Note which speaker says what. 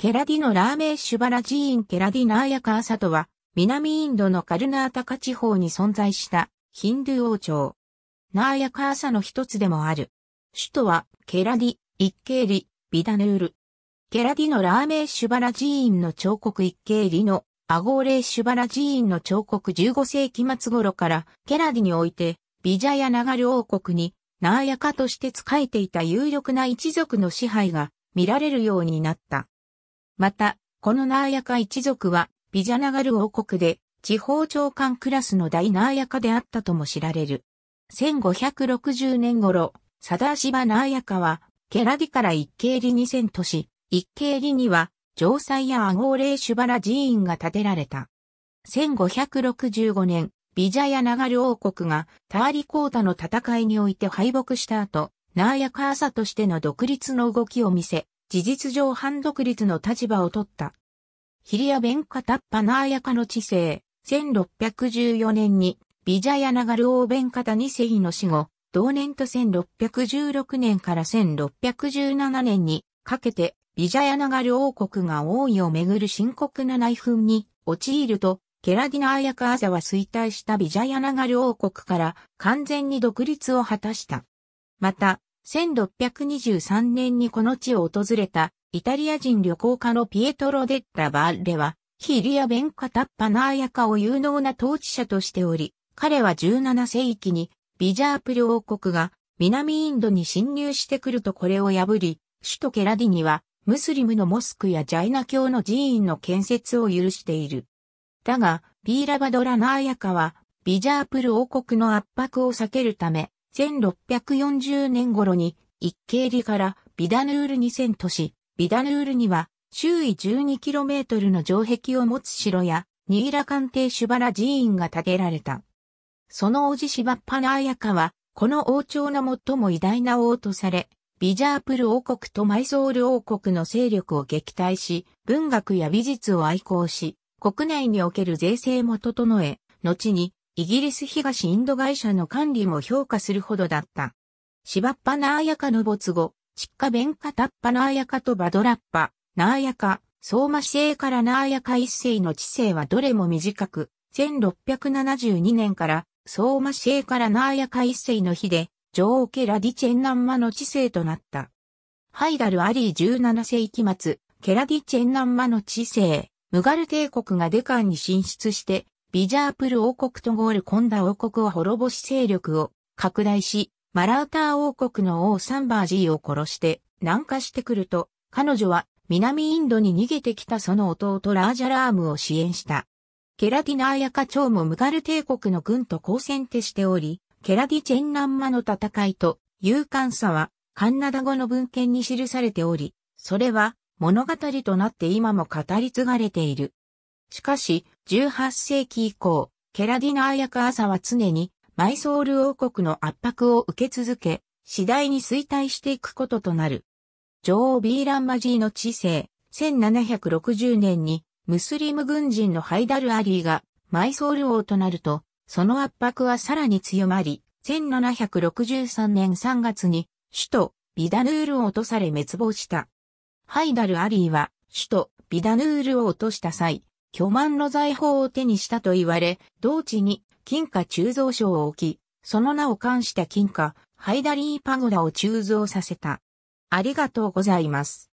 Speaker 1: ケラディのラーメーシュバラ寺院ケラディナーヤカーサトは、南インドのカルナータカ地方に存在したヒンドゥー王朝。ナーヤカーサの一つでもある。首都はケラディ、イッケーリ、ビダヌール。ケラディのラーメーシュバラ寺院の彫刻イッケーリのアゴーレーシュバラ寺院の彫刻15世紀末頃からケラディにおいてビジャヤナガル王国にナーヤカとして仕えていた有力な一族の支配が見られるようになった。また、このナーヤカ一族は、ビジャナガル王国で、地方長官クラスの大ナーヤカであったとも知られる。1560年頃、サダーシバナーヤカは、ケラディから一経理に遷都し、一経理には、城塞やアゴーレーシュバラ寺院が建てられた。1565年、ビジャヤナガル王国がターリコータの戦いにおいて敗北した後、ナーヤカーサとしての独立の動きを見せ、事実上反独立の立場を取った。ヒリアベンカタッパナーヤカの治世、1614年にビジャヤナガル王ベンカタ2世の死後、同年と1616年から1617年にかけてビジャヤナガル王国が王位をめぐる深刻な内紛に陥ると、ケラディナアヤカアザは衰退したビジャヤナガル王国から完全に独立を果たした。また、1623年にこの地を訪れたイタリア人旅行家のピエトロ・デッラ・バーレは、ヒリア・ベンカタッパナーヤカを有能な統治者としており、彼は17世紀にビジャープル王国が南インドに侵入してくるとこれを破り、首都ケラディにはムスリムのモスクやジャイナ教の寺院の建設を許している。だが、ピーラバドラナーヤカはビジャープル王国の圧迫を避けるため、1640年頃に、一景里からビダヌールに遷都し、ビダヌールには、周囲 12km の城壁を持つ城や、ニーラ官邸シュバラ寺院が建てられた。その王子シバッパナーヤカは、この王朝の最も偉大な王とされ、ビジャープル王国とマイソール王国の勢力を撃退し、文学や美術を愛好し、国内における税制も整え、後にイギリス東インド会社の管理も評価するほどだった。シバッパナーヤカの没後、チッカベンカタッパナーヤカとバドラッパ、ナーヤカ、相馬市からナーヤカ一世の知性はどれも短く、1672年から相馬市からナーヤカ一世の日で、女王家ラディチェンナンマの知性となった。ハイダルアリー17世紀末、ケラディチェンナンマの知性、ムガル帝国がデカンに進出して、ビジャープル王国とゴールコンダ王国を滅ぼし勢力を拡大し、マラーター王国の王サンバージーを殺して南下してくると、彼女は南インドに逃げてきたその弟ラージャラームを支援した。ケラディナーヤカ朝もムガル帝国の軍と交戦手しており、ケラディチェンナンマの戦いと勇敢さはカンナダ語の文献に記されており、それは物語となって今も語り継がれている。しかし、18世紀以降、ケラディナーヤカーサは常にマイソール王国の圧迫を受け続け、次第に衰退していくこととなる。女王ビーランマジーの治世、1760年にムスリム軍人のハイダル・アリーがマイソール王となると、その圧迫はさらに強まり、1763年3月に首都ビダヌールを落とされ滅亡した。ハイダル・アリーは首都ビダヌールを落とした際、巨万の財宝を手にしたと言われ、同地に金貨鋳造所を置き、その名を冠した金貨、ハイダリーパゴダを鋳造させた。ありがとうございます。